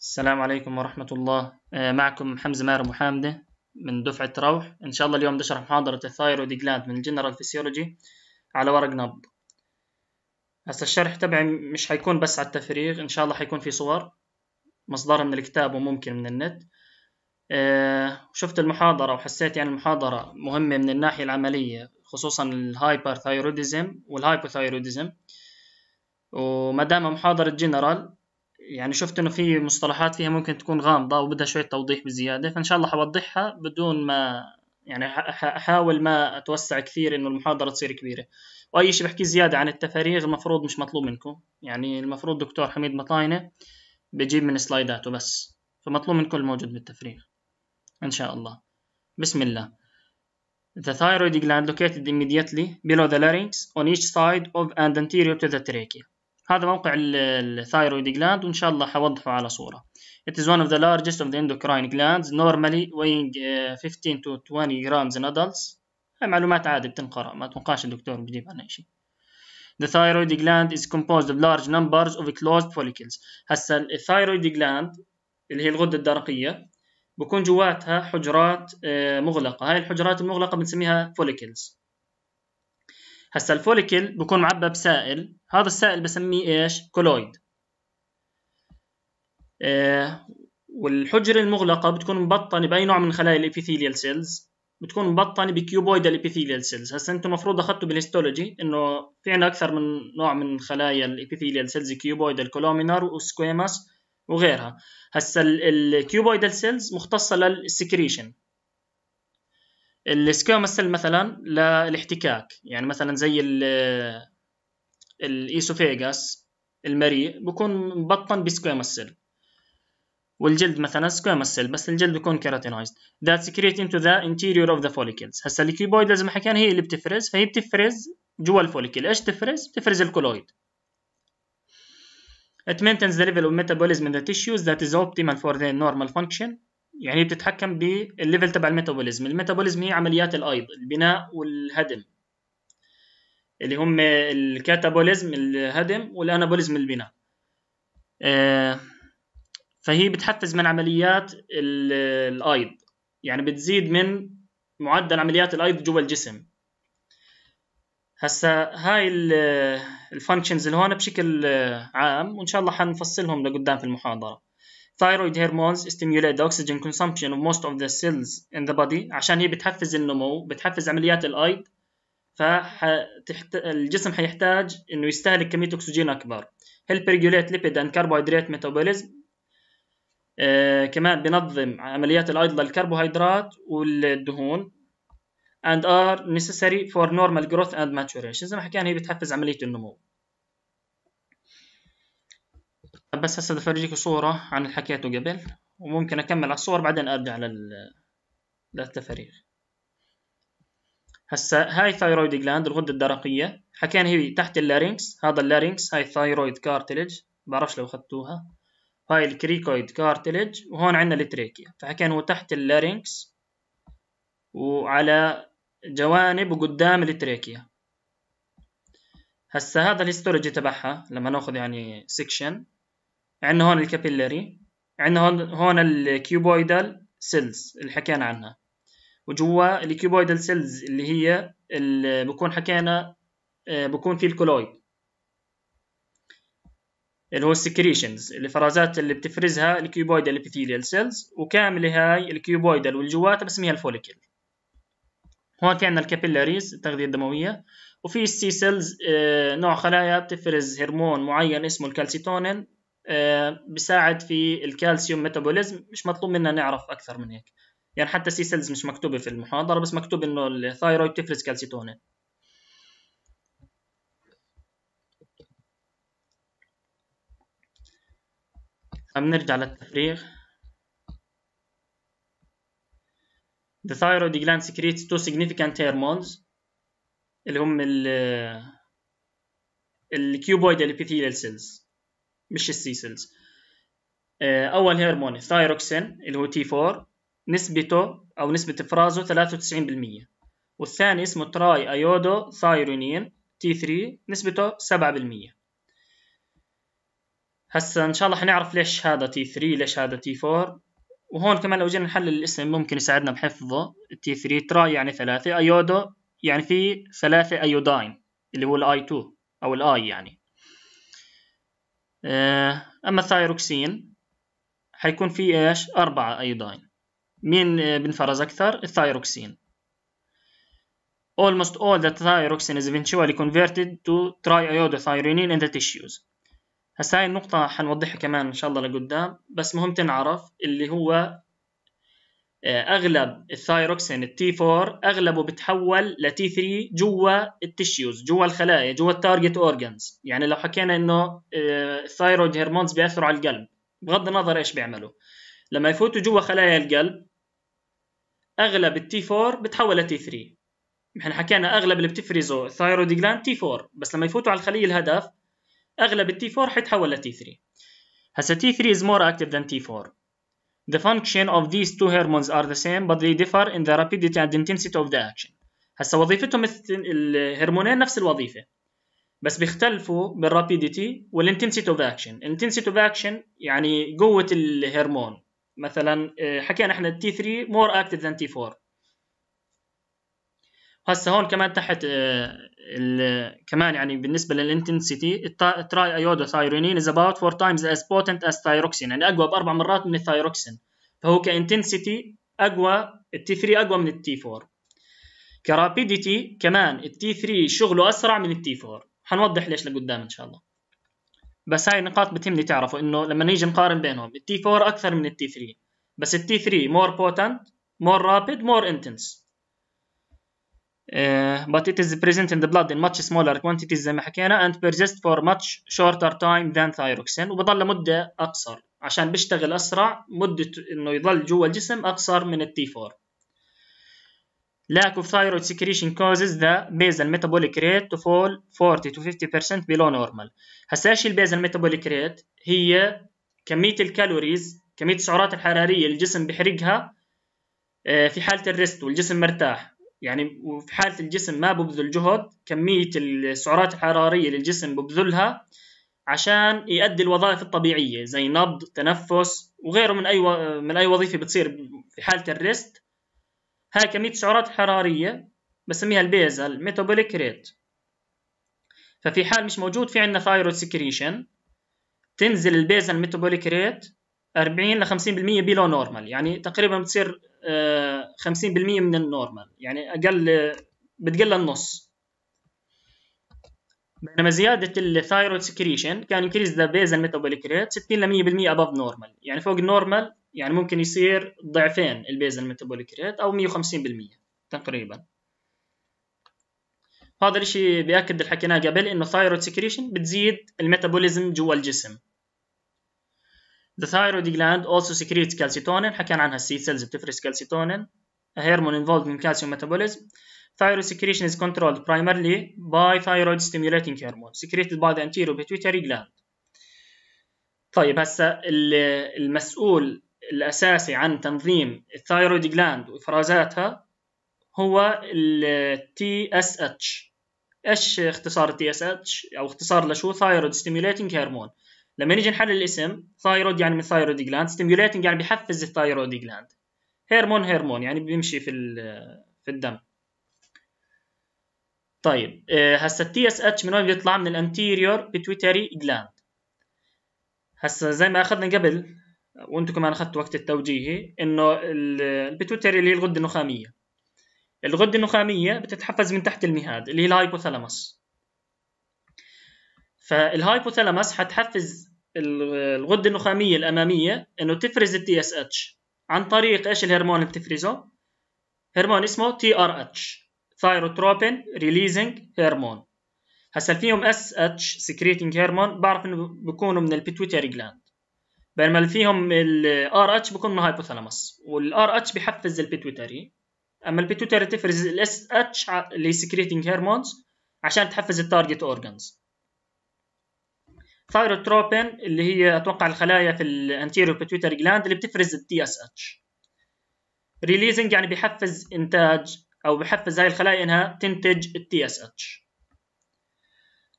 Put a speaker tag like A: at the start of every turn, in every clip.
A: السلام عليكم ورحمة الله آه، معكم حمزة ماهر محامدة من دفعة روح إن شاء الله اليوم بدي أشرح محاضرة الثايرويد جلاند من الجنرال فيسيولوجي على ورق نبض هسا الشرح تبعي مش حيكون بس على التفريغ إن شاء الله حيكون في صور مصدرها من الكتاب وممكن من النت آه، شفت المحاضرة وحسيت يعني المحاضرة مهمة من الناحية العملية خصوصا الهايبر ثايروديزم والهايبوثايروديزم ومدام محاضرة جنرال يعني شفت انه في مصطلحات فيها ممكن تكون غامضه وبدها شويه توضيح بزياده فان شاء الله حوضحها بدون ما يعني احاول ما اتوسع كثير انه المحاضره تصير كبيره واي شيء بحكي زياده عن التفاريغ المفروض مش مطلوب منكم يعني المفروض دكتور حميد مطاينه بجيب من سلايداته بس فمطلوب من كل موجود بالتفريغ ان شاء الله بسم الله The thyroid gland located immediately below the larynx on each side of and anterior to the trachea هذا موقع الثايرويد gland وإن شاء الله حوضحه على صورة It is one of the largest of the endocrine glands normally weighing 15 uh, to 20 grams in adults هاي معلومات عادي بتنقرأ ما تنقاش الدكتور بجيب عنها شيء The thyroid gland is composed of large numbers of closed follicles هسا الثايرويد gland اللي هي الغدة الدرقية بكون جواتها حجرات uh، مغلقة هاي الحجرات المغلقة بنسميها follicles هسا الفوليكل بكون معبى بسائل هذا السائل بسميه ايش كولويد آه والحجرة المغلقة بتكون مبطنة بأي نوع من خلايا الإبيثيليال سيلز بتكون مبطنة بكيوبويد الإبيثيليال سيلز هسا أنتم المفروض أخذتوا بالهيستولوجي إنه في عندنا أكثر من نوع من خلايا الإبيثيليال سيلز كيوبويد كولومينار وسكويماس وغيرها هسا الكيوبويدال سيلز مختصة للسكريشن السكيو مثلا للاحتكاك يعني مثلا زي الايسوفيجاس المريء بكون مبطن بسكويموس والجلد مثلا سكويموس بس الجلد بكون كيراتينايزد ذات سكريت انتو ذا انتيريور اوف ذا فوليكلز هسا الكيوبويد زي ما حكينا هي اللي بتفرز فهي بتفرز جوا الفوليكل ايش تفرز بتفرز الكولويد It maintains the level of metabolism in the tissues that is optimal for their normal function يعني بتتحكم بالليفل تبع الميتابوليزم الميتابوليزم هي عمليات الايض البناء والهدم اللي هم الكاتابوليزم الهدم والانابوليزم البناء آه، فهي بتحفز من عمليات الايض يعني بتزيد من معدل عمليات الايض جوا الجسم هسا هاي الفانكشنز اللي هون بشكل عام وان شاء الله حنفصلهم لقدام في المحاضره thyroid hormones stimulate the oxygen consumption of most of the cells in the body عشان هي بتحفز النمو بتحفز عمليات الايض فالجسم الجسم حيحتاج انه يستهلك كميه اكسجين اكبر help regulate lipid and carbohydrate metabolism آه كمان بنظم عمليات الايض للكربوهيدرات والدهون and are necessary for normal growth and maturation زي ما حكينا هي بتحفز عمليه النمو بس هسه بدي صورة عن اللي حكيته قبل وممكن اكمل على الصور بعدين ارجع لل للتفاريغ هسا هاي ثايرويد جلاند الغدة الدرقية حكينا هي تحت اللارينكس هذا اللارينكس هاي ثايرويد كارتلج بعرفش لو اخذتوها هاي الكريكويد كارتلج وهون عندنا التريكيا فحكينا هو تحت اللارينكس وعلى جوانب وقدام التريكيا هسا هذا الهيستولوجي تبعها لما ناخذ يعني سكشن عندنا هون الكابيلاري عندنا هون هون الكيوبويدال سيلز اللي حكينا عنها وجوا الكيوبويدال سيلز اللي هي اللي بكون حكينا آه، بكون في الكولويد اللي هو السكريشنز الافرازات اللي بتفرزها الكيوبويدال ابيثيليال سيلز وكامله هاي الكيوبويدال والجوات بسميها الفوليكل هون في عندنا الكابيلاريز التغذيه الدمويه وفي السي آه، سيلز نوع خلايا بتفرز هرمون معين اسمه الكالسيتونين آه، بيساعد في الكالسيوم ميتابوليزم مش مطلوب منا نعرف اكثر من هيك يعني حتى سي سيلز مش مكتوبه في المحاضره بس مكتوب انه الثايرويد تفرز كالسيتونين عم نرجع للتفريغ The thyroid gland secretes two significant hormones اللي هم ال الكيوبويد epithelial cells مش السي سيلز آه، اول هرمون الثايروكسين اللي هو تي 4 نسبته او نسبه افرازه 93% والثاني اسمه تراي ايودو ثايرونين تي 3 نسبته 7% هسا ان شاء الله حنعرف ليش هذا تي 3 ليش هذا تي 4 وهون كمان لو جينا نحلل الاسم ممكن يساعدنا بحفظه تي 3 تراي يعني ثلاثة ايودو يعني في ثلاثة ايوداين اللي هو الاي 2 او الاي يعني آه، أما الثايروكسين حيكون في إيش أربعة أيضاين مين آه، بنفرز أكثر الثايروكسين Almost all the thyroxine is eventually converted to triiodothyronine in the tissues. هسا هاي النقطة حنوضحها كمان إن شاء الله لقدام بس مهم تنعرف اللي هو آه، اغلب الثايروكسين التي 4 اغلبه بتحول لتي 3 جوا التشيوز جوا الخلايا جوا التارجت اورجانز يعني لو حكينا انه الثايرويد آه، هرمونز بياثروا على القلب بغض النظر ايش بيعملوا لما يفوتوا جوا خلايا القلب اغلب التي 4 بتحول لتي 3 احنا حكينا اغلب اللي بتفرزه الثايرويد جلاند تي 4 بس لما يفوتوا على الخليه الهدف اغلب التي 4 حيتحول لتي 3 هسا تي 3 از مور اكتف ذان تي 4 The function of these two hormones are the same but they differ in the rapidity and intensity of the action. هسه وظيفتهم الهرمونين نفس الوظيفة بس بيختلفوا بالرابيديتي والانتنسيتي اوف اكشن، الانتنسيتي اوف اكشن يعني قوة الهرمون مثلا آه، حكينا احنا تي 3 مور اكتف ذان تي 4 هسه هون كمان تحت آه، كمان يعني بالنسبه للانتنسيتي التراي ايودو ثايرونين از اباوت فور تايمز از بوتنت از ثايروكسين يعني اقوى باربع مرات من الثايروكسين فهو كانتنسيتي اقوى التي 3 اقوى من التي 4 كرابيديتي كمان التي 3 شغله اسرع من التي 4 حنوضح ليش لقدام ان شاء الله بس هاي نقاط بتهمني تعرفوا انه لما نيجي نقارن بينهم التي 4 اكثر من التي 3 بس التي 3 مور بوتنت مور رابيد مور انتنس Uh, but it is present in the blood in much smaller quantities زي ما حكينا and persists for much shorter time than thyroxine وبضل مدة أقصر عشان بيشتغل أسرع مدة إنه يضل جوا الجسم أقصر من t 4 Lack of thyroid secretion causes the basal metabolic rate to fall 40 to 50% below normal هسا ايش البيزل metabolic rate هي كمية الكالوريز كمية السعرات الحرارية الجسم بيحرقها في حالة الريست والجسم مرتاح يعني وفي حالة الجسم ما ببذل جهد كمية السعرات الحرارية للجسم ببذلها عشان يؤدي الوظائف الطبيعية زي نبض تنفس وغيره من أي و... من أي وظيفة بتصير في حالة الريست هاي كمية السعرات الحرارية بسميها البيزل ميتابوليك ريت ففي حال مش موجود في عندنا ثايرويد سكريشن تنزل البيزل ميتابوليك ريت 40 ل 50% بلو نورمال يعني تقريبا بتصير 50% آه، من النورمال يعني اقل بتقل النص بينما زيادة الثايرويد سكريشن كان انكريز ذا بيزل ميتابوليك ريت 60 ل 100% above نورمال يعني فوق النورمال يعني ممكن يصير ضعفين البيزل ميتابوليك ريت او 150% تقريبا هذا الشيء بياكد اللي حكيناه قبل انه الثايرويد سكريشن بتزيد الميتابوليزم جوا الجسم The thyroid gland also secretes calcitonin حكينا عنها السي سيلز بتفرز calcitonin a hormone involved in calcium metabolism Thyroid secretion is controlled primarily by thyroid stimulating hormone secreted by the anterior pituitary gland طيب هسه المسؤول الأساسي عن تنظيم الثايرويد جلاند وإفرازاتها هو الـ TSH إيش اختصار الـ TSH أو اختصار لشو Thyroid stimulating hormone. لما نيجي نحلل الاسم ثايرويد يعني من ثايرويد جلاند ستيميوليتنج يعني بحفز الثايرويد جلاند هرمون هرمون يعني بيمشي في في الدم طيب آه، هسا التي اس اتش من وين بيطلع من الانتيريور بتويتري جلاند هسا زي ما اخذنا قبل وانتم كمان اخذتوا وقت التوجيهي انه البتويتري اللي هي الغده النخاميه الغده النخاميه بتتحفز من تحت المهاد اللي هي الهايبوثالاموس فالهايبوثالاموس حتحفز الغده النخاميه الاماميه انه تفرز التي اس اتش عن طريق ايش الهرمون اللي بتفرزه؟ هرمون اسمه تي ار اتش ثايروتروبين ريليزنج هرمون هسا فيهم اس اتش سكريتنج هرمون بعرف انه بكونوا من البيتويتري جلاند بينما اللي فيهم الار اتش بكون من Hypothalamus والار اتش بحفز البيتويتري اما البيتويتري تفرز الاس اتش اللي سكريتنج هرمونز عشان تحفز التارجت Organs ثايروتروبين اللي هي اتوقع الخلايا في الانتيريو بيتيوتري جلاند اللي بتفرز التي اس اتش ريليزنج يعني بيحفز انتاج او بيحفز هاي الخلايا انها تنتج التي اس اتش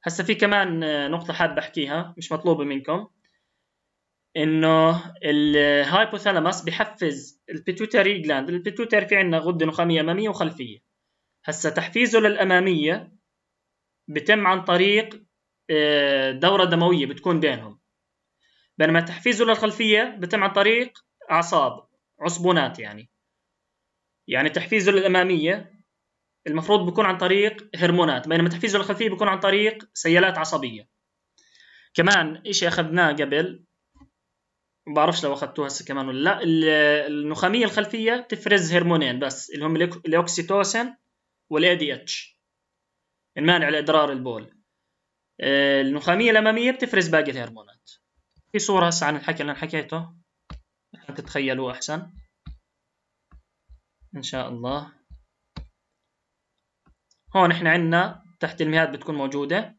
A: هسا في كمان نقطه حابب احكيها مش مطلوبه منكم انه الهايبوثالاموس بيحفز البيتيوتري جلاند البيتيوتري في عندنا غده نخاميه اماميه وخلفيه هسا تحفيزه للاماميه بتم عن طريق آه، دوره دمويه بتكون بينهم بينما تحفيزه للخلفيه بتم عن طريق اعصاب عصبونات يعني يعني تحفيزه للاماميه المفروض بيكون عن طريق هرمونات بينما تحفيزه للخلفيه بيكون عن طريق سيالات عصبيه كمان إشي اخذناه قبل ما بعرفش لو اخذتوه هسه كمان ولا لا النخاميه الخلفيه تفرز هرمونين بس اللي هم الاوكسيتوسين والاي دي اتش المانع لاضرار البول آه، النخاميه الاماميه بتفرز باقي الهرمونات في صوره هسه عن الحكي اللي انا حكيته عشان تتخيلوه احسن ان شاء الله هون احنا عندنا تحت المهاد بتكون موجوده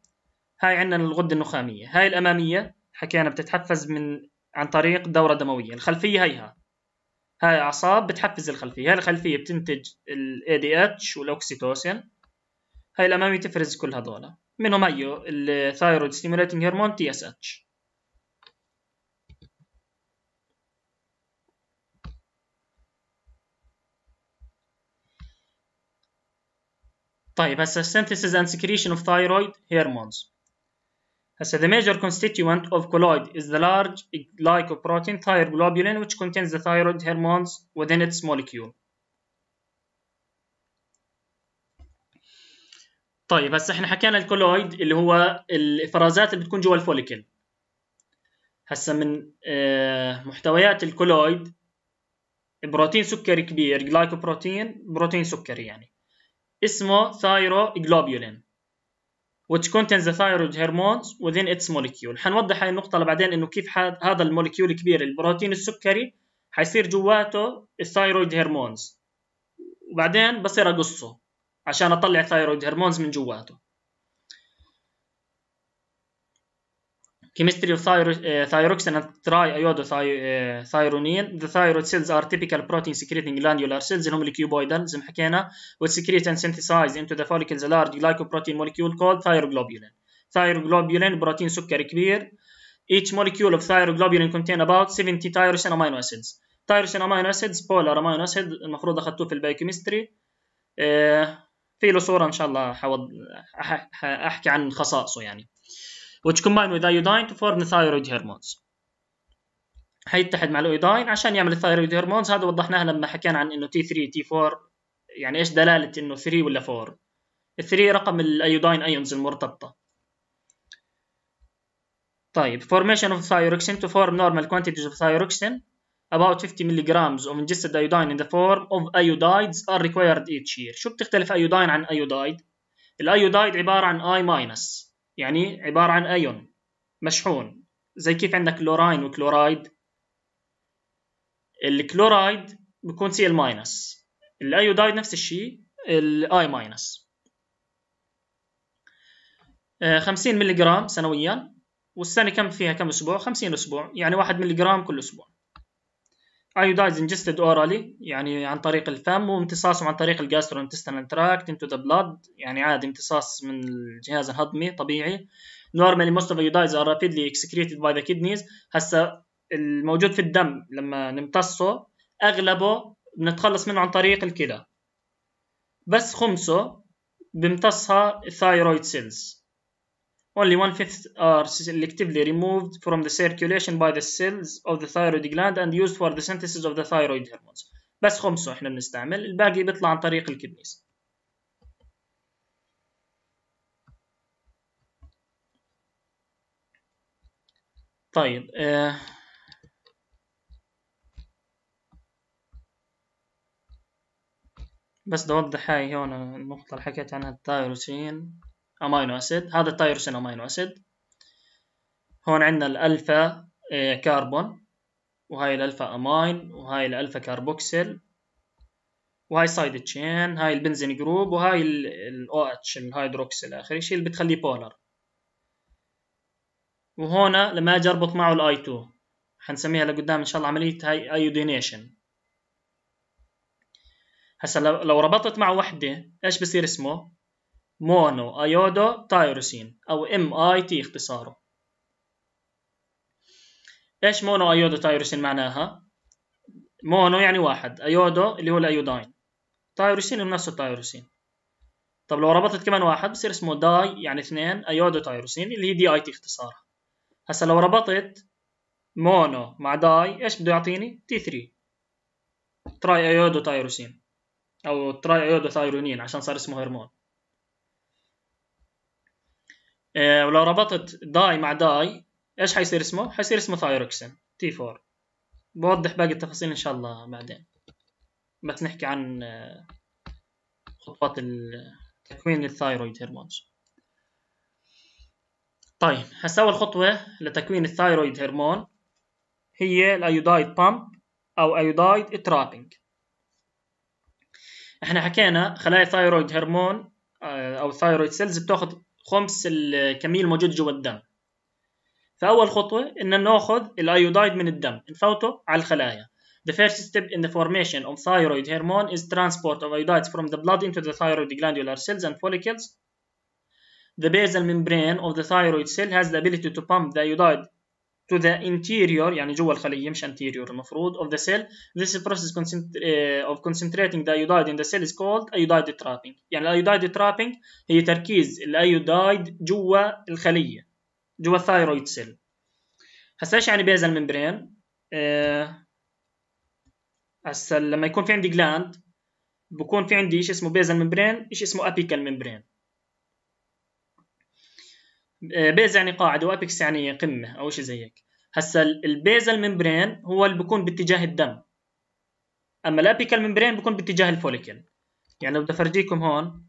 A: هاي عندنا الغده النخاميه هاي الاماميه حكينا بتتحفز من عن طريق دوره دمويه الخلفيه هيها هاي اعصاب بتحفز الخلفيه هاي الخلفيه بتنتج الـ ADH والاوكسيتوسين هاي الاماميه تفرز كل هذولا منهم هيو الثايرويد ستيموليتنج هرمون تي اس اتش طيب هسه synthesis and secretion of thyroid hormones هسه the major constituent of colloid is the large glycoprotein thyroglobulin which contains the thyroid hormones within its molecule طيب هسه احنا حكينا الكولويد اللي هو الافرازات اللي بتكون جوا الفوليكل هسه من آه، محتويات الكولويد بروتين سكري كبير جلايكوبروتين بروتين سكري يعني اسمه ثايرو جلوبيولين which contains the thyroid hormones within its molecule حنوضح هاي النقطة لبعدين انه كيف هذا الموليكيول الكبير البروتين السكري حيصير جواته الثايرويد هرمونز وبعدين بصير اقصه عشان اطلع ثايرويد هرمونز من جواته chemistry of thyroxine and triiodothyronine the thyroid cells are typical protein secreting glandular cells اللي هم الكيوبويدال زي ما حكينا which secrete and synthesize into the follicles a large glycoprotein molecule called thyroglobulin thyroglobulin بروتين سكر كبير each molecule of thyroglobulin contain about 70 tyrosine amino acids tyrosine amino acids polar amino acid المفروض اخذتوه في البايوكيمستري في له صوره ان شاء الله حوض احكي عن خصائصه يعني which combine with iodine to form thyroid hormones حيتحد مع الايودين عشان يعمل الثايرويد هرمونز هذا وضحناها لما حكينا عن انه تي 3 تي 4 يعني ايش دلاله انه 3 ولا 4 3 رقم الايودين ايونز المرتبطه طيب formation of thyroxine to form normal quantities of thyroxine about 50 mg of ingested iodine in the form of iodides are required each year شو بتختلف ايودين عن ايودايد؟ الايودايد عبارة عن I ماينس يعني عبارة عن ايون مشحون زي كيف عندك كلوراين وكلورايد الكلورايد بيكون Cl ماينس الايودايد نفس الشيء الاي ماينس 50 ملغ سنويا والسنة كم فيها كم أسبوع؟ 50 أسبوع يعني 1 ملغ كل أسبوع ايودايزن ingested orally يعني عن طريق الفم وامتصاصهم عن طريق الجاستروintestinal tract into the blood يعني عادي امتصاص من الجهاز الهضمي طبيعي normally most of iodides are rapidly excreted by the kidneys هسا الموجود في الدم لما نمتصه اغلبه بنتخلص منه عن طريق الكلى بس خمسه بيمتصها الثايرويد سيلز only one fifth are selectively removed from the circulation by the cells of the thyroid gland and used for the synthesis of the thyroid hormones بس خمسه احنا بنستعمل الباقي بيطلع عن طريق الكدنيس طيب بس بدي اوضح هاي هون النقطة اللي حكيت عنها التايروسين امينو اسيد هذا التايروسين امينو اسيد هون عندنا الالفا آه، كاربون وهاي الالفا امين وهاي الالفا كاربوكسيل وهاي سايد تشين هاي البنزين جروب وهاي الاو اتش الهيدروكسيل اخر شيء اللي بتخليه بولر وهنا لما اجي اربط معه الاي 2 حنسميها لقدام ان شاء الله عمليه هاي ايودينيشن هسا لو ربطت مع وحده ايش بصير اسمه مونو ايودو تايروسين او ام اي تي اختصاره ايش مونو ايودو تايروسين معناها مونو يعني واحد ايودو اللي هو الايوداين تايروسين نفسه التايروسين طب لو ربطت كمان واحد بصير اسمه داي يعني اثنين ايودو تايروسين اللي هي دي اي تي اختصارها هسا لو ربطت مونو مع داي ايش بده يعطيني تي 3 تراي ايودو تايروسين او تراي ايودو تايرونين عشان صار اسمه هرمون آه، ولو ربطت داي مع داي ايش حيصير اسمه؟ حيصير اسمه ثايروكسين تي 4 بوضح باقي التفاصيل ان شاء الله بعدين بس نحكي عن آه، خطوات تكوين الثايرويد هرمونز طيب هسا اول خطوه لتكوين الثايرويد هرمون هي الايودايد بامب او ايودايد ترابينج احنا حكينا خلايا ثايرويد هرمون آه، او ثايرويد سيلز بتاخذ خمس الكميه الموجوده جوا الدم فاول خطوه ان ناخذ الايودايد من الدم نفوته على الخلايا The first step in the formation of thyroid hormone is transport of iodides from the blood into the thyroid glandular cells and follicles. The basal membrane of the thyroid cell has the ability to pump the iodide to the interior يعني جوا الخلية مش anterior المفروض of the cell this process آه، of concentrating the iodide in the cell is called iodide trapping يعني iodide trapping هي تركيز الايودايد جوا الخلية جوا الثايرويد سيل هسا ايش يعني بيزل ممبرين؟ هسا لما يكون في عندي جلاند بكون في عندي شيء اسمه بيزل ممبرين شيء اسمه ابيكال ممبرين آه، بيز يعني قاعده وابكس يعني قمه او شيء زي هيك هسا البيز الممبرين هو اللي بيكون باتجاه الدم اما الابيكال الممبرين بيكون باتجاه الفوليكل يعني بدي افرجيكم هون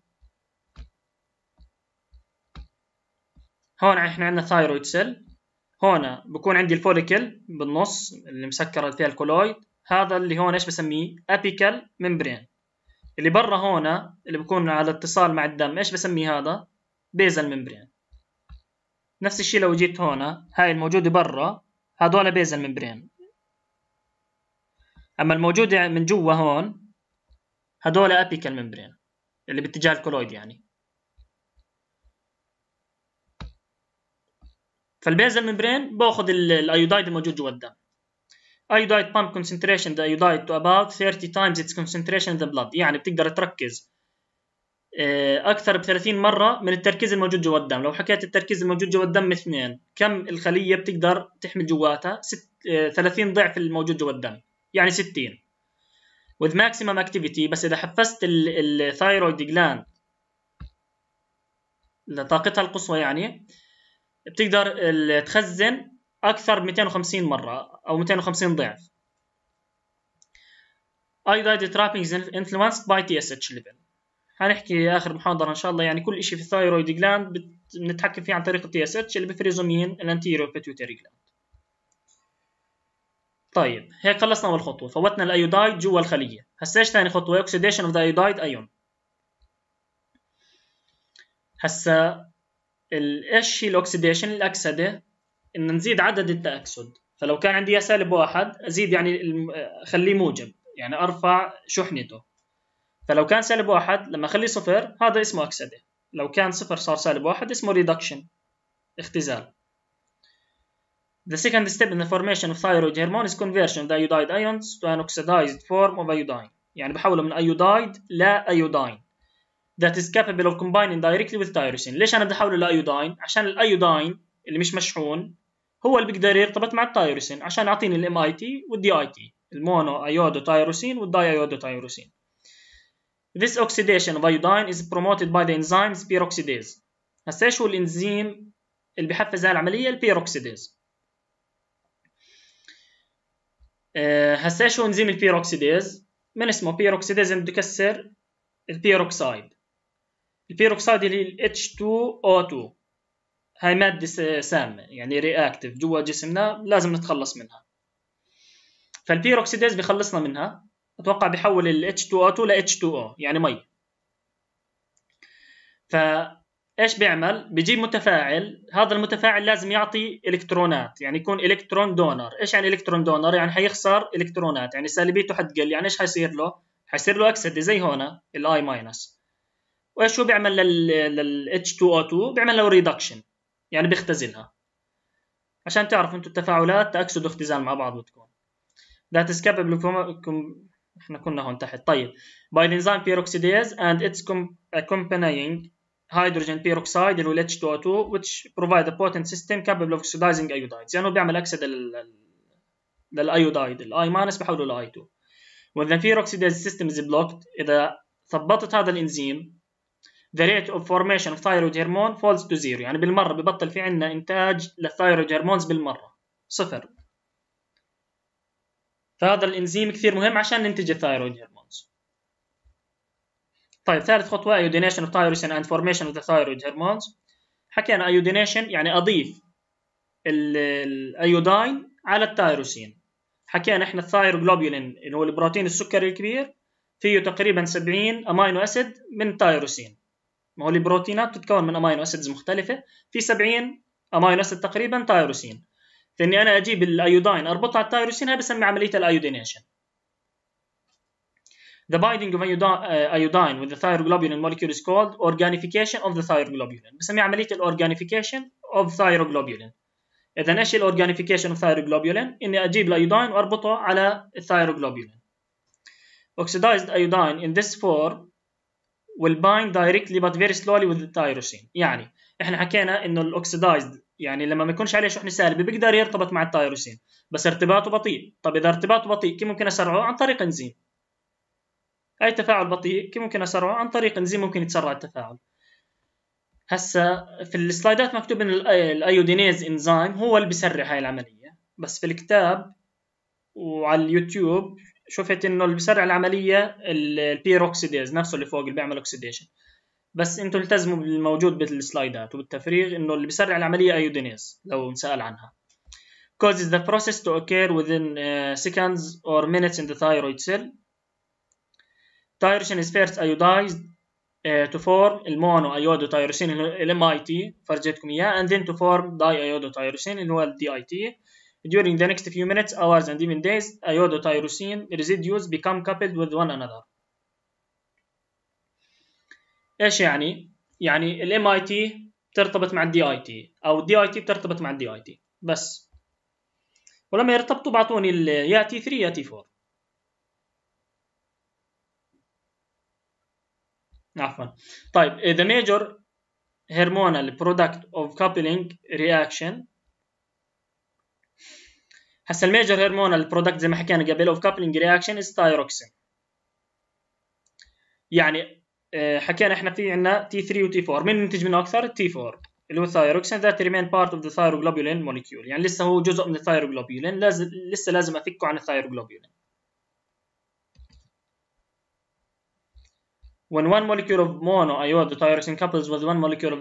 A: هون احنا عندنا ثايرويد سيل هون بكون عندي الفوليكل بالنص اللي مسكر فيها الكولويد هذا اللي هون ايش بسميه ابيكال ممبرين اللي برا هون اللي بكون على اتصال مع الدم ايش بسميه هذا بيزل ممبرين نفس الشيء لو جيت هون هاي الموجودة برا هذول بيزل ممبرين أما الموجودة من جوا هون هذول أبيكال ممبرين اللي باتجاه الكولويد يعني فالبيزل ممبرين باخذ الايودايد الموجود جوا الدم ايودايد pump concentration the ايودايد to about 30 times its concentration in the blood يعني بتقدر تركز آه، اكثر ب 30 مره من التركيز الموجود جوا الدم لو حكيت التركيز الموجود جوا الدم اثنين كم الخليه بتقدر تحمل جواتها 30 آه، ضعف الموجود جوا الدم يعني 60 with maximum activity بس اذا حفزت الثايرويد جلاند لطاقتها القصوى يعني بتقدر تخزن اكثر ب 250 مره او 250 ضعف iodide trapping influenced by TSH level هنحكي اخر محاضره ان شاء الله يعني كل شيء في الثايرويد جلاند بنتحكم فيه عن طريق التي اس اتش اللي بفرزه مين الانتيريور بيتيوتري جلاند طيب هيك خلصنا اول خطوه فوتنا الايودايد جوا الخليه هسه ايش ثاني خطوه اوكسيديشن اوف ذا ايودايد ايون هسا ايش هي الاوكسيديشن الاكسده ان نزيد عدد التاكسد فلو كان عندي سالب واحد ازيد يعني اخليه موجب يعني ارفع شحنته فلو كان سالب واحد لما اخليه صفر هذا اسمه اكسده لو كان صفر صار سالب واحد اسمه ريدكشن اختزال The second step in the formation of thyroid hormone is conversion of the iodide ions to an oxidized form of iodine يعني بحوله من iodide لا iodine that is capable of combining directly with tyrosine ليش انا بدي احوله لايوداين عشان الايوداين اللي مش مشحون هو اللي بيقدر يرتبط مع التايروسين عشان يعطيني الام اي تي والدي اي تي المونو ايودو تايروسين والداي ايودو تايروسين This oxidation of iodine is promoted by the enzymes peroxidase. هسا شو الانزيم اللي بحفز هاي العملية البيروكسيداز أه شو انزيم البيروكسيداز من اسمه بيروكسيداز انه بده البيروكسايد البيروكسايد اللي هي H2O2 هاي مادة سامة يعني رياكتيف جوا جسمنا لازم نتخلص منها فالبيروكسيداز بخلصنا منها اتوقع بيحول ال H2O2 ل H2O يعني مي ف ايش بيعمل؟ بيجيب متفاعل، هذا المتفاعل لازم يعطي الكترونات، يعني يكون الكترون دونر، ايش يعني الكترون دونر؟ يعني حيخسر الكترونات، يعني سالبيته حتقل، يعني ايش حيصير له؟ حيصير له اكسده زي هون الاي ماينس. وايش هو بيعمل لل لل H2O2؟ بيعمل له ريدكشن، يعني بيختزلها. عشان تعرفوا انتم التفاعلات تأكسد واختزال مع بعض بتكون. That is capable احنا كنا هون تحت طيب by the enzyme peroxidase and its accompanying hydrogen peroxide اللي هو ال H2O2 which provide a potent system capable of oxidizing iodides يعني هو بيعمل اكسده لل للايودايد الاي ماينس بحوله لاي 2 when the peroxidase system is blocked اذا ثبطت هذا الانزيم the rate of formation of thyroid hormone falls to zero يعني بالمره ببطل في عندنا انتاج للثايرويد هرمونز بالمره صفر فهذا الانزيم كثير مهم عشان ننتج الثايرويد هرمونز طيب ثالث خطوه ايودينيشن اوف تايروسين اند فورميشن اوف ذا ثايرويد هرمونز حكينا ايودينيشن يعني اضيف الايودين على التايروسين حكينا احنا الثايروجلوبولين اللي هو البروتين السكري الكبير فيه تقريبا 70 امينو اسيد من تايروسين ما هو البروتينات بتتكون من امينو اسيدز مختلفه في 70 امينو اسيد تقريبا تايروسين فاني انا اجيب الايودين اربطها على التايروسين هاي بسمي عمليه الايودينيشن The binding of iodine with the thyroglobulin molecule is called organification of the thyroglobulin. بسميها عملية organification of thyroglobulin. إذا إيش organification of thyroglobulin؟ إني أجيب الأيودين وأربطه على الثايروغلوبولين. Oxidized iodine in this form will bind directly but very slowly with the tyrosine. يعني احنا حكينا انه الاوكسيدايزد يعني لما ما يكونش عليه شحنه سالبه بيقدر يرتبط مع التايروسين بس ارتباطه بطيء طب اذا ارتباطه بطيء كيف ممكن اسرعه عن طريق انزيم اي تفاعل بطيء كيف ممكن اسرعه عن طريق انزيم ممكن يتسرع التفاعل هسا في السلايدات مكتوب ان الايودينيز انزيم هو اللي بيسرع هاي العمليه بس في الكتاب وعلى اليوتيوب شفت انه اللي بيسرع العمليه البيروكسيديز نفسه اللي فوق اللي بيعمل اوكسيديشن بس انتم التزموا بالموجود بالسلايدات وبالتفريغ انه اللي بيسرع العمليه ايودينيز لو انسال عنها causes the process to occur within uh, seconds or minutes in the thyroid cell tyrosine is first iodized uh, to form المونو ايودو تيروسين ال MIT فرجيتكم اياه and then to form داي ايودو اللي هو ال DIT during the next few minutes hours and even days ايودو residues become coupled with one another ايش يعني؟ يعني الام اي تي بترتبط مع الدي اي تي او الدي اي تي بترتبط مع الدي اي تي بس ولما يرتبطوا بعطوني يا تي 3 يا تي 4 عفوا طيب the major hormonal product of coupling reaction هسا الميجر هرمونال برودكت زي ما حكينا قبل اوف كابلينج رياكشن از تايروكسين يعني حكينا احنا في عندنا تي 3 وتي 4 مين ينتج منه اكثر تي 4 اللي هو الثايروكسين ذات ريمين بارت اوف ذا ثايروجلوبولين موليكيول يعني لسه هو جزء من الثايروجلوبولين لازم لسه لازم افكه عن الثايروجلوبولين when one molecule of mono iodotyrosine couples with one molecule of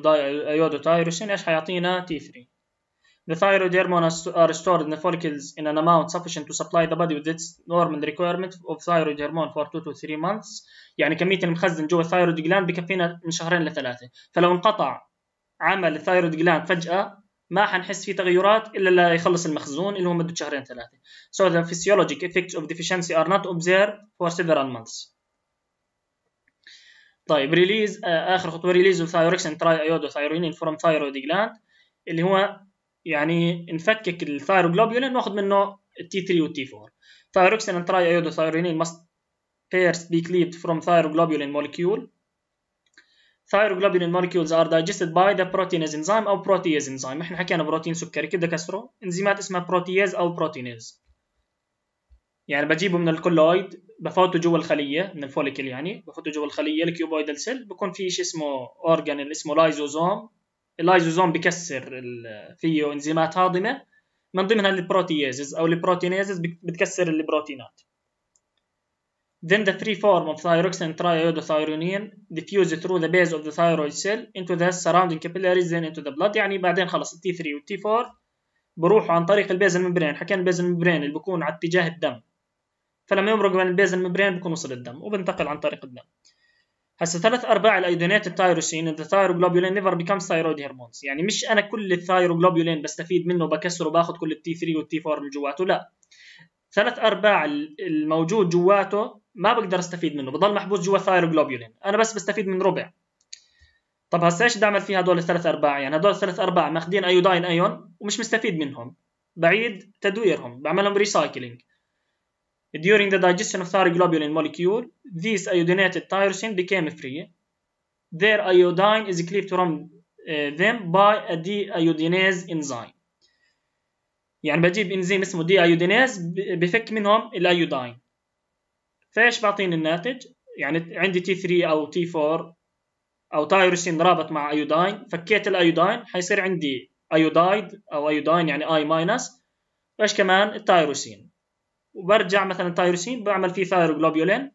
A: iodotyrosine ايش حيعطينا T3 The hormones are stored in the follicles in an amount sufficient to supply the body with its normal requirement of thyroid hormone for 2 to 3 months يعني كميه المخزن جوا الثايرويد جلاند بكفينا من شهرين لثلاثه فلو انقطع عمل الثايرويد جلاند فجاه ما حنحس في تغيرات الا لا يخلص المخزون اللي هو مده شهرين ثلاثه so the physiologic effects of deficiency are not observed for several months طيب ريليز آه اخر خطوه ريليز الثايروكسين تراي ايودو ثايروينين فروم ثايرويد جلاند اللي هو يعني نفكك الثايروجلوبيولين ناخذ منه t 3 والتي 4 ثايروكسين تراي ايودو ثايروينين must pairs be cleaved from thyroglobulin molecule. Thyroglobulin molecules are digested by the proteinase enzyme أو protease enzyme. احنا حكينا بروتين سكري كده كسره. انزيمات اسمها بروتياز أو بروتينيز. يعني بجيبه من الكولويد بفوته جوا الخلية من الفوليكل يعني بفوته جوا الخلية الكيوبويدال سيل بكون في شيء اسمه أورجان اللي اسمه لايزوزوم اللايزوزوم بكسر فيه انزيمات هاضمة من ضمنها البروتيازز أو البروتينيزز بتكسر البروتينات. Then the free form of thyroxine triiodothyronine diffuses through the base of the thyroid cell into the surrounding capillaries then into the blood يعني بعدين خلص ال T3 وال T4 بروحوا عن طريق البيزل ممبرين حكينا البيزل ممبرين اللي بكون على اتجاه الدم فلما يمرق من البيزل ممبرين بكون وصل الدم وبنتقل عن طريق الدم هسه ثلاث ارباع الايدونات التايروسين ذا ثايروغلوبولين نيفر بيكمز ثايرويد هرمونز يعني مش انا كل الثايروغلوبولين بستفيد منه وبكسره باخذ كل التي 3 والتي 4 اللي جواته لا ثلاث ارباع الموجود جواته ما بقدر استفيد منه بضل محبوس جوا الثايروجلوبيولين انا بس بستفيد من ربع طب هسا ايش بدي اعمل فيه هدول الثلاث ارباع يعني هدول الثلاث ارباع ماخذين ايوداين ايون ومش مستفيد منهم بعيد تدويرهم بعملهم ريسايكلينج During the digestion of thyroglobulin molecule, this iodinated tyrosine became free. Their iodine is cleaved from eh, them by a deiodinase enzyme. يعني بجيب انزيم اسمه دي بفك منهم الايودين فايش بعطيني الناتج؟ يعني عندي تي 3 او تي 4 او تايروسين رابط مع ايوداين فكيت الايوداين حيصير عندي ايودايد او ايوداين يعني اي ماينس وايش كمان التايروسين وبرجع مثلا التايروسين بعمل فيه ثايروجلوبيولين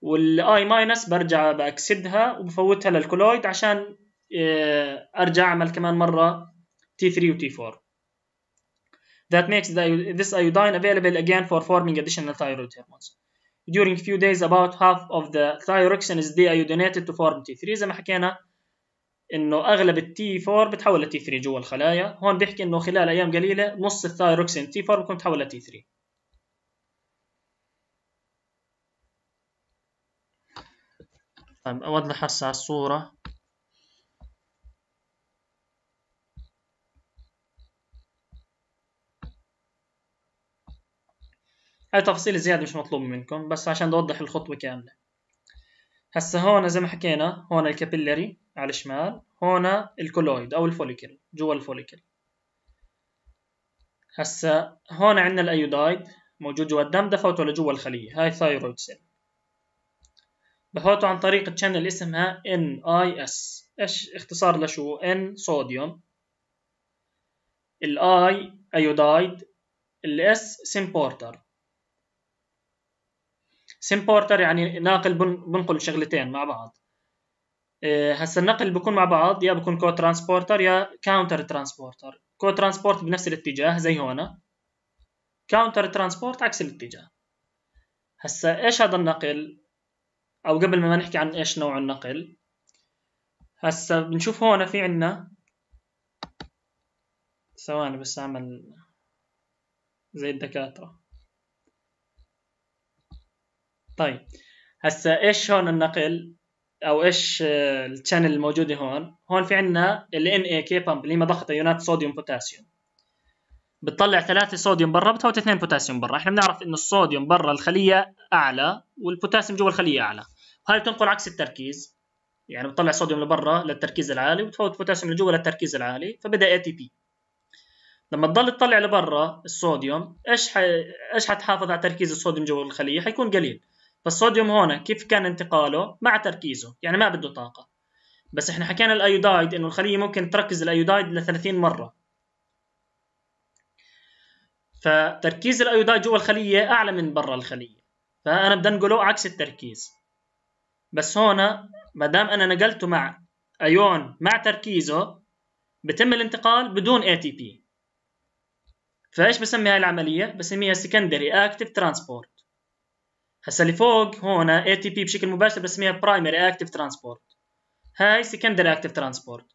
A: والاي ماينس برجع باكسدها وبفوتها للكولويد عشان آه، ارجع اعمل كمان مره تي 3 وتي 4 That makes the, this iodine available again for forming additional thyroid hormones. during few days about half of the thyroxine is deiodinated to form T3 زي ما حكينا انه اغلب t 4 بتحول ل T3 جوا الخلايا هون بيحكي انه خلال ايام قليله نص الثايروكسين T4 بكون تحول ل T3 طيب اوضح هسه على الصوره هاي تفصيل زيادة مش مطلوب منكم بس عشان اوضح الخطوة كاملة هسا هون زي ما حكينا هون الكابيلاري على الشمال هون الكولويد او الفوليكل جوا الفوليكل هسا هون عندنا الايودايد موجود جوا الدم دفعته لجوا الخلية هاي ثايرويد سيل بحوته عن طريق تشانل اسمها NIS ايش اختصار لشو N صوديوم الاي ايودايد الاس سيمبورتر سيمبورتر يعني ناقل بنقل شغلتين مع بعض إيه، هسا النقل بيكون مع بعض يا بيكون كو ترانسبورتر يا كاونتر ترانسبورتر كو ترانسبورت بنفس الاتجاه زي هون كاونتر ترانسبورت عكس الاتجاه هسا ايش هذا النقل او قبل ما نحكي عن ايش نوع النقل هسا بنشوف هون في عنا ثواني بس اعمل زي الدكاتره طيب هسا ايش هون النقل او ايش آه، الشانل الموجوده هون هون في عندنا ال ان اي كي بامب اللي هي مضخة ايونات صوديوم بوتاسيوم بتطلع ثلاثة صوديوم برا بتفوت اثنين بوتاسيوم برا، احنا بنعرف انه الصوديوم برا الخلية أعلى والبوتاسيوم جوا الخلية أعلى، هاي بتنقل عكس التركيز، يعني بتطلع صوديوم لبرا للتركيز العالي وبتفوت بوتاسيوم لجوا للتركيز العالي، فبدا اي تي بي. لما تضل تطلع لبرا الصوديوم، ايش ح... ايش حتحافظ على تركيز الصوديوم جوا الخلية؟ حيكون قليل، فالصوديوم هون كيف كان انتقاله مع تركيزه يعني ما بده طاقه بس احنا حكينا الايودايد انه الخليه ممكن تركز الايودايد ل 30 مره فتركيز الايودايد جوا الخليه اعلى من برا الخليه فانا بدي انقله عكس التركيز بس هون ما دام انا نقلته مع ايون مع تركيزه بتم الانتقال بدون اي تي بي فايش بسمي هاي العمليه بسميها سكندري اكتف ترانسبورت هسه اللي فوق هون اي تي بي بشكل مباشر بسميها برايمري اكتف ترانسبورت هاي سكندري اكتف ترانسبورت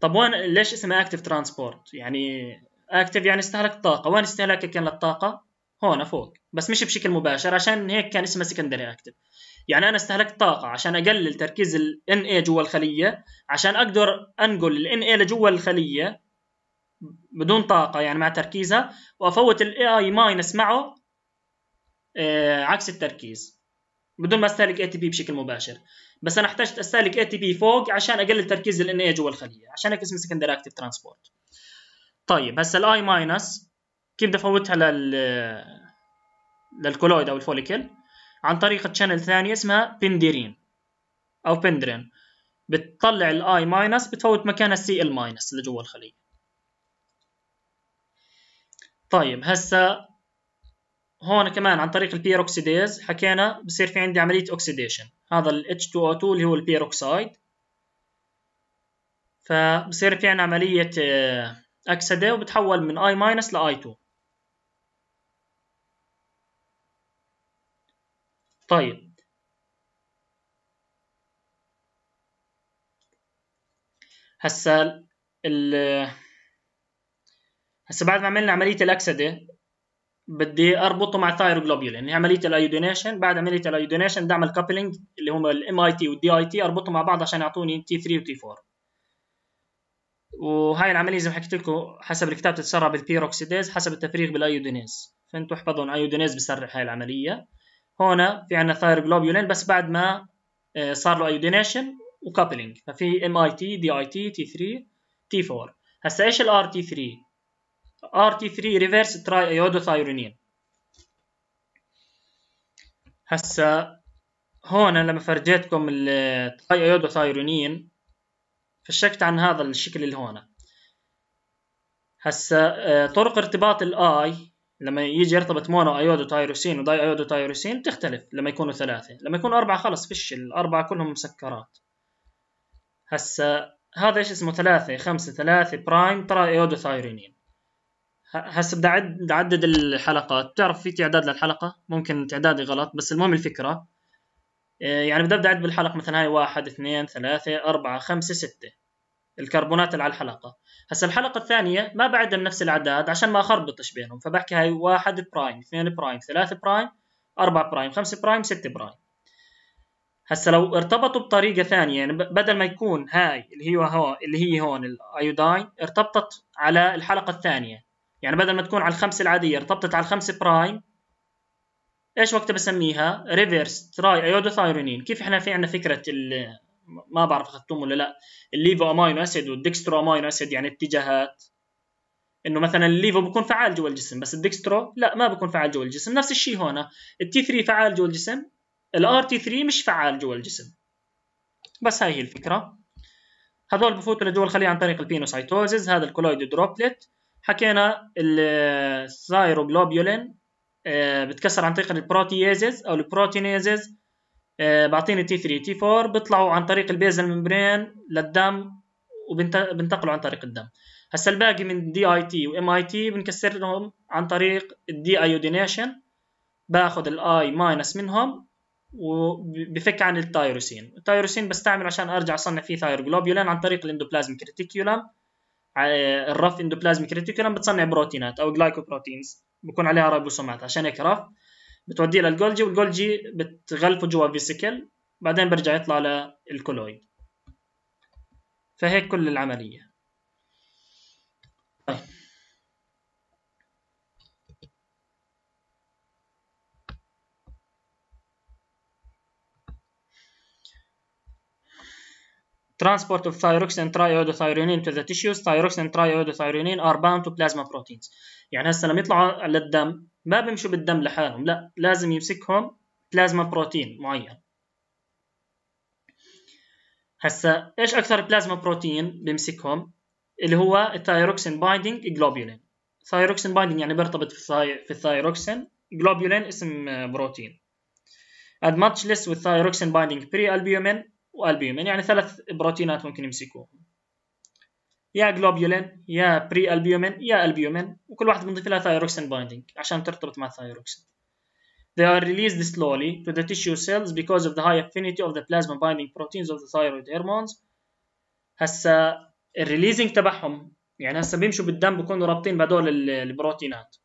A: طب وين ليش اسمها اكتف ترانسبورت يعني اكتف يعني استهلك طاقه وين استهلاكها كان للطاقه هون فوق بس مش بشكل مباشر عشان هيك كان اسمها سكندري اكتف يعني انا استهلكت طاقه عشان اقلل تركيز ال NA جوا الخليه عشان اقدر انقل ال NA لجوا الخليه بدون طاقه يعني مع تركيزها وافوت ال AI ماينس معه آه، عكس التركيز بدون ما استهلك اي تي بي بشكل مباشر بس انا احتاجت استهلك اي تي بي فوق عشان اقلل تركيز ال ان اي جوا الخليه عشان هيك اسمه سكندري اكتيف ترانسبورت طيب هسه الاي ماينس كيف بدي افوتها لل للكولويد او الفوليكل عن طريق تشانل ثانيه اسمها بندرين او بندرين بتطلع الاي ماينس بتفوت مكانها السي ال ماينس اللي جوا الخليه طيب هسه هون كمان عن طريق البيروكسيديز حكينا بصير في عندي عملية اوكسيديشن هذا ال H2O2 اللي هو البيروكسايد فبصير في عندنا عملية آه، أكسدة وبتحول من I- ل I2 طيب هسا ال آه، هسا بعد ما عملنا عملية الأكسدة بدي اربطه مع جلوبيول يعني عمليه الايودينيشن بعد عمليه الايودينيشن بعمل كابلنج اللي هم الام اي تي والدي اي تي اربطهم مع بعض عشان يعطوني تي 3 وتي 4 وهاي العمليه زي ما حكيت لكم حسب الكتاب بتتسرع بالبيروكسيديز حسب التفريغ بالايودينيز فانتوا احفظوا الايودينيز بسرع هاي العمليه هون في عندنا جلوبيولين بس بعد ما آه، صار له ايودينيشن وكابلنج ففي ام اي تي دي اي تي تي 3 تي 4 هسا ايش الار تي 3 RT3 ريفرس تراي ايودوثايرينين هسا هون لما فرجيتكم التراي ايودوثايرينين فشكت عن هذا الشكل اللي هون هسا آه، طرق ارتباط الاي لما يجي يرتبط مونو ايودو تايروسين وداي ايودو تايروسين بتختلف لما يكونوا ثلاثه لما يكونوا اربعه خلص فش الاربعه كلهم مسكرات هسا هذا ايش اسمه ثلاثة خمسة ثلاثة برايم ترى ايودو ثايرينين هسه بدي اعد اعدد الحلقات بتعرف في تعداد للحلقه ممكن تعدادي غلط بس المهم الفكره آه، يعني بدي ابدا اعد بالحلقه مثلا هاي واحد اثنين ثلاثة أربعة خمسة ستة الكربونات اللي على الحلقة هسا الحلقة الثانية ما بعدها بنفس الأعداد عشان ما أخربطش بينهم فبحكي هاي واحد برايم اثنين برايم ثلاثة برايم أربعة برايم خمسة برايم ستة برايم هسا لو ارتبطوا بطريقة ثانية يعني بدل ما يكون هاي اللي هي هون اللي هي هون الأيوداين ارتبطت على الحلقة الثانية يعني بدل ما تكون على الخمسة العادية ارتبطت على الخمسة برايم ايش وقتها بسميها ريفيرس تراي ايودوثايرونين كيف احنا في عندنا فكرة ال ما بعرف اخذتهم ولا لا الليفو امينو اسيد والديكسترو امينو اسيد يعني اتجاهات انه مثلا الليفو بكون فعال جوا الجسم بس الديكسترو لا ما بكون فعال جوا الجسم نفس الشيء هنا التي 3 فعال جوا الجسم الار تي 3 مش فعال جوا الجسم بس هاي هي الفكره هذول بفوتوا لجوا الخليه عن طريق البينوسايتوزز هذا الكولويد دروبلت حكينا الثايروجلوبيولين آه، بتكسر عن طريق البروتيازز او البروتينيزز آه، بعطيني تي 3 تي 4 بيطلعوا عن طريق البيزل ممبرين للدم وبنتقلوا عن طريق الدم هسا الباقي من دي اي تي وام اي تي بنكسرهم عن طريق الدي ايودينيشن باخذ الاي ماينس منهم وبفك عن التايروسين التايروسين بستعمله عشان ارجع اصنع فيه ثايروجلوبيولين عن طريق الاندوبلازم ريتيكولم الرف اندوبلازميك ريتيكولم بتصنع بروتينات او جلايكوبروتينز بكون عليها ريبوسومات عشان هيك رف بتوديه للجولجي والجولجي بتغلفه جوا فيسيكل بعدين برجع يطلع للكولويد فهيك كل العمليه Transport of thyroxine triiodothyronine to the tissues thyroxine triiodothyronine are bound to plasma proteins يعني هسه لما يطلعوا للدم ما بيمشوا بالدم لحالهم لا لازم يمسكهم بلازما بروتين معين هسه ايش اكثر بلازما بروتين بيمسكهم اللي هو الثايروكسين بايندينج جلوبولين ثايروكسين بايندينج يعني بيرتبط في الثاي... في الثايروكسين جلوبولين اسم بروتين ad much less with thyroxine binding prealbumin والبيومين يعني ثلاث بروتينات ممكن يمسكوهم يا جلوبيولين يا بري البيومين يا البيومين وكل واحد بنضيف لها ثايروكسين بايندينج عشان ترتبط مع الثايروكسين They are released slowly to the tissue cells because of the high affinity of the plasma binding proteins of the thyroid hormones. هسا الريليزنج تبعهم يعني هسا بيمشوا بالدم بكونوا رابطين بهدول البروتينات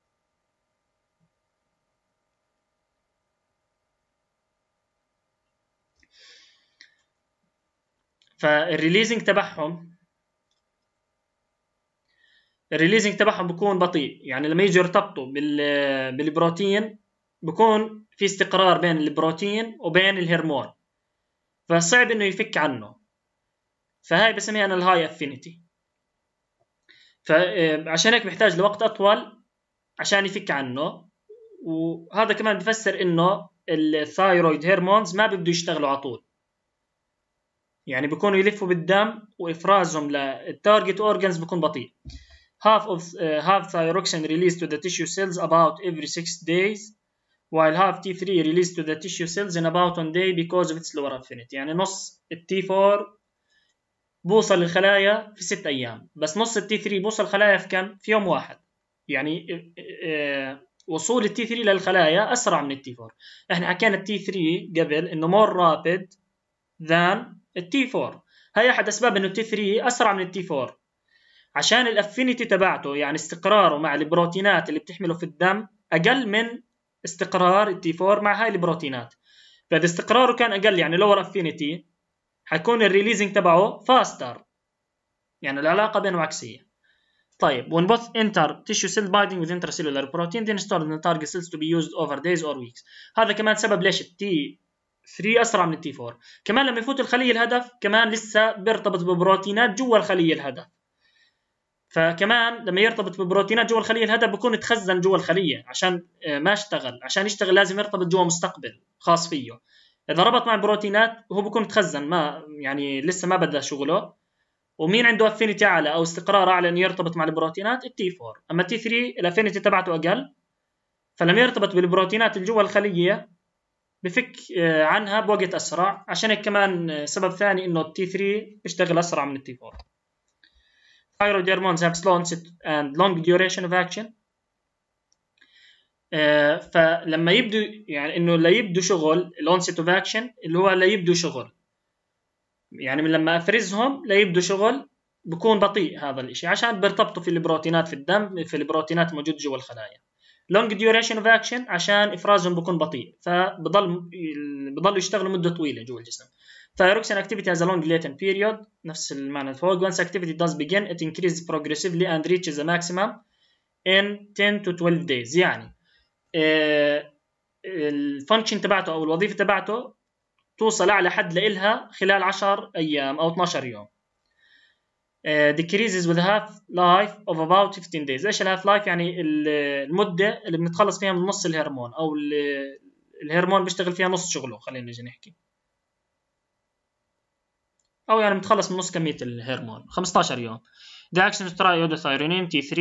A: فالريليزنج تبعهم الريليزنج تبعهم بكون بطيء يعني لما يجوا يرتبطوا بالبروتين بكون في استقرار بين البروتين وبين الهرمون فصعب انه يفك عنه فهاي بسميها انا الهاي افينيتي فعشان هيك بحتاج لوقت اطول عشان يفك عنه وهذا كمان بفسر انه الثايرويد هرمونز ما بده يشتغلوا على طول يعني بيكونوا يلفوا بالدم وافرازهم للتارجت اورجنز بيكون بطيء half of uh, half thyroxine released to the tissue cells about every 6 days while half T3 released to the tissue cells in about one day because of its lower affinity يعني نص ال T4 بوصل للخلايا في 6 ايام بس نص ال T3 بوصل خلايا في كم في يوم واحد يعني وصول t 3 للخلايا اسرع من t 4 احنا حكينا t 3 قبل انه more rapid than التي 4 هي احد اسباب انه التي 3 اسرع من التي 4 عشان الافينيتي تبعته يعني استقراره مع البروتينات اللي بتحمله في الدم اقل من استقرار التي 4 مع هاي البروتينات فاذا استقراره كان اقل يعني لور افينيتي حيكون الريليزنج تبعه فاستر يعني العلاقه بينه عكسيه طيب when both enter tissue cell binding with intracellular protein then stored in the target cells to be used over days or weeks هذا كمان سبب ليش التي 3 اسرع من التي 4 كمان لما يفوت الخليه الهدف كمان لسه بيرتبط ببروتينات جوا الخليه الهدف فكمان لما يرتبط ببروتينات جوا الخليه الهدف بكون تخزن جوا الخليه عشان آه، ما اشتغل عشان يشتغل لازم يرتبط جوا مستقبل خاص فيه اذا ربط مع البروتينات هو بكون تخزن ما يعني لسه ما بدا شغله ومين عنده افينيتي اعلى او استقرار اعلى انه يرتبط مع البروتينات التي 4 اما التي 3 الافينيتي تبعته اقل فلما يرتبط بالبروتينات اللي جوا الخليه بفك آه، عنها بوقت اسرع عشان هيك كمان آه، سبب ثاني انه التي 3 بيشتغل اسرع من التي 4 thyroid hormones have slow onset and long duration of action آه، فلما يبدو يعني انه لا يبدو شغل الونست اوف اكشن اللي هو لا يبدو شغل يعني من لما افرزهم لا يبدو شغل بكون بطيء هذا الاشي عشان بيرتبطوا في البروتينات في الدم في البروتينات موجود جوا الخلايا لونج ديوريشن اوف اكشن عشان افرازهم بيكون بطيء فبضل بضلوا يشتغلوا مده طويله جوا الجسم Thyroxin activity از a long latent period نفس المعنى فوق once activity does begin it increases progressively and reaches a maximum in 10 to 12 days يعني آه، الفانكشن تبعته او الوظيفه تبعته توصل اعلى حد لإلها خلال 10 ايام او 12 يوم آه، decreases with half life of about 15 days ايش الهاف لايف يعني المده اللي بنتخلص فيها من نص الهرمون او الهرمون بيشتغل فيها نص شغله خلينا نجي نحكي او يعني بنتخلص من نص كميه الهرمون 15 يوم The action of triiodothyronine T3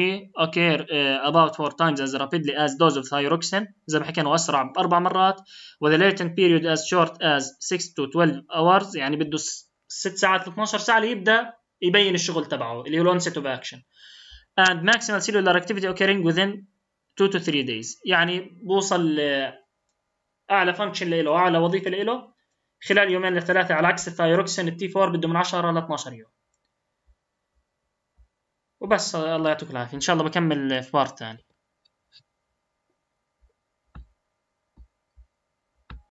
A: occur uh, آه، about four times as rapidly as dose of thyroxine زي ما حكينا وأسرع بأربع مرات with the latent period as short as 6 to 12 hours يعني بده 6 ساعات ل 12 ساعة ليبدأ يبين الشغل تبعه اللي هو لون اوف اكشن اند ماكسيمال سيلولار اكتيفيتي اوكيرينج وذين 2 تو 3 دايز يعني بوصل اعلى فانكشن له اعلى وظيفه له خلال يومين لثلاثه على عكس الثايروكسين التي 4 بده من 10 ل 12 يوم وبس الله يعطيك العافيه ان شاء الله بكمل في بارت ثاني